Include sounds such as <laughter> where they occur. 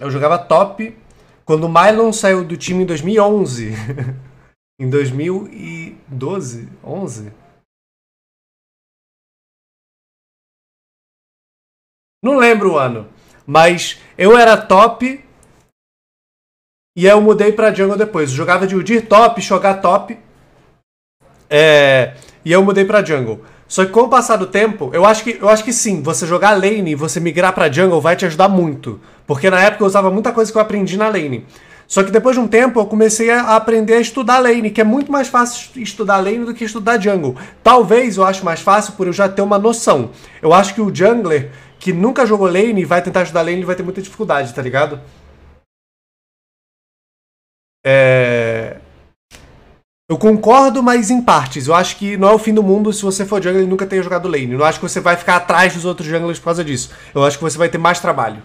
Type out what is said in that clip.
Eu jogava top quando o Mylon saiu do time em 2011. <laughs> em 2012, 11. Não lembro o ano, mas eu era top e aí eu mudei para jungle depois. Eu jogava de Udir top, jogar top. É, e eu mudei pra jungle. Só que com o passar do tempo, eu acho que, eu acho que sim, você jogar lane e você migrar pra jungle vai te ajudar muito. Porque na época eu usava muita coisa que eu aprendi na lane. Só que depois de um tempo eu comecei a aprender a estudar lane, que é muito mais fácil estudar lane do que estudar jungle. Talvez eu acho mais fácil por eu já ter uma noção. Eu acho que o jungler que nunca jogou lane e vai tentar ajudar lane, ele vai ter muita dificuldade, tá ligado? É, eu concordo, mas em partes. Eu acho que não é o fim do mundo se você for jungler e nunca tenha jogado lane. Eu não acho que você vai ficar atrás dos outros junglers por causa disso. Eu acho que você vai ter mais trabalho.